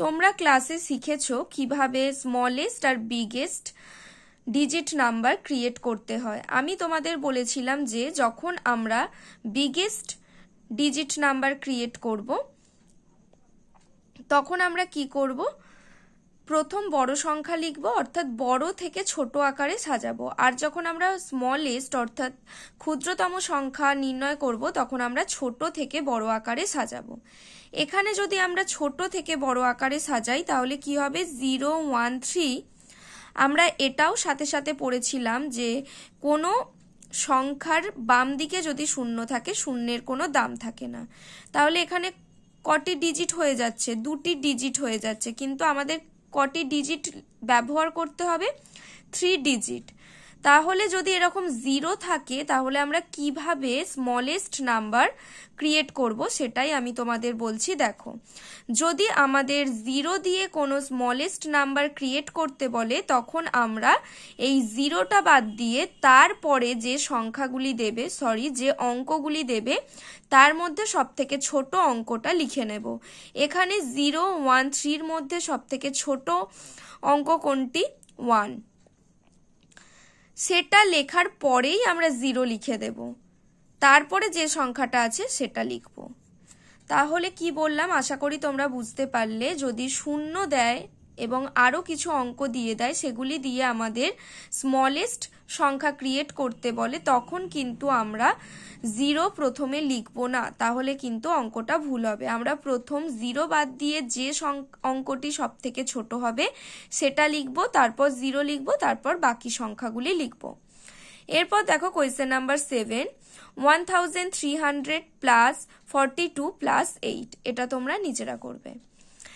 তোমরা ক্লাসে শিখেছ কিভাবে স্মলেস্ট আর বিগেস্ট ডিজিট নাম্বার ক্রিয়েট করতে হয় আমি তোমাদের বলেছিলাম যে যখন আমরা বিগেস্ট ডিজিট নাম্বার ক্রিয়েট করব তখন আমরা কি করব প্রথম বড় সংখ্যা লিখব অর্থাৎ বড় থেকে ছোট আকারে সাজাবো আর যখন আমরা স্মলেস্ট অর্থাৎ ক্ষুদ্রতম সংখ্যা নির্ণয় করব তখন আমরা ছোট থেকে বড় আকারে সাজাবো এখানে যদি আমরা ছোট থেকে বড় আকারে সাজাই তাহলে কি হবে জিরো ওয়ান থ্রি আমরা এটাও সাথে সাথে পড়েছিলাম যে কোনো সংখ্যার বাম দিকে যদি শূন্য থাকে শূন্যের কোনো দাম থাকে না তাহলে এখানে কটি ডিজিট হয়ে যাচ্ছে দুটি ডিজিট হয়ে যাচ্ছে কিন্তু আমাদের কটি ডিজিট ব্যবহার করতে হবে থ্রি ডিজিট তাহলে যদি এরকম জিরো থাকে তাহলে আমরা কিভাবে স্মলেস্ট নাম্বার ক্রিয়েট করব সেটাই আমি তোমাদের বলছি দেখো যদি আমাদের জিরো দিয়ে কোনো স্মলেস্ট নাম্বার ক্রিয়েট করতে বলে তখন আমরা এই জিরোটা বাদ দিয়ে তারপরে যে সংখ্যাগুলি দেবে সরি যে অঙ্কগুলি দেবে তার মধ্যে সবথেকে ছোট অঙ্কটা লিখে নেব এখানে জিরো ওয়ান থ্রির মধ্যে সবথেকে ছোট অঙ্ক কোনটি ওয়ান সেটা লেখার পরেই আমরা জিরো লিখে দেব তারপরে যে সংখ্যাটা আছে সেটা লিখব তাহলে কি বললাম আশা করি তোমরা বুঝতে পারলে যদি শূন্য দেয় এবং আরও কিছু অঙ্ক দিয়ে দেয় সেগুলি দিয়ে আমাদের স্মলেস্ট সংখ্যা ক্রিয়েট করতে বলে তখন কিন্তু আমরা জিরো প্রথমে লিখব না তাহলে কিন্তু অঙ্কটা ভুল হবে আমরা প্রথম জিরো বাদ দিয়ে যে অঙ্কটি সব থেকে ছোট হবে সেটা লিখব তারপর জিরো লিখব তারপর বাকি সংখ্যাগুলি লিখব এরপর দেখো question number seven one thousand three hundred plus forty two plus eight এটা তোমরা নিজেরা করবে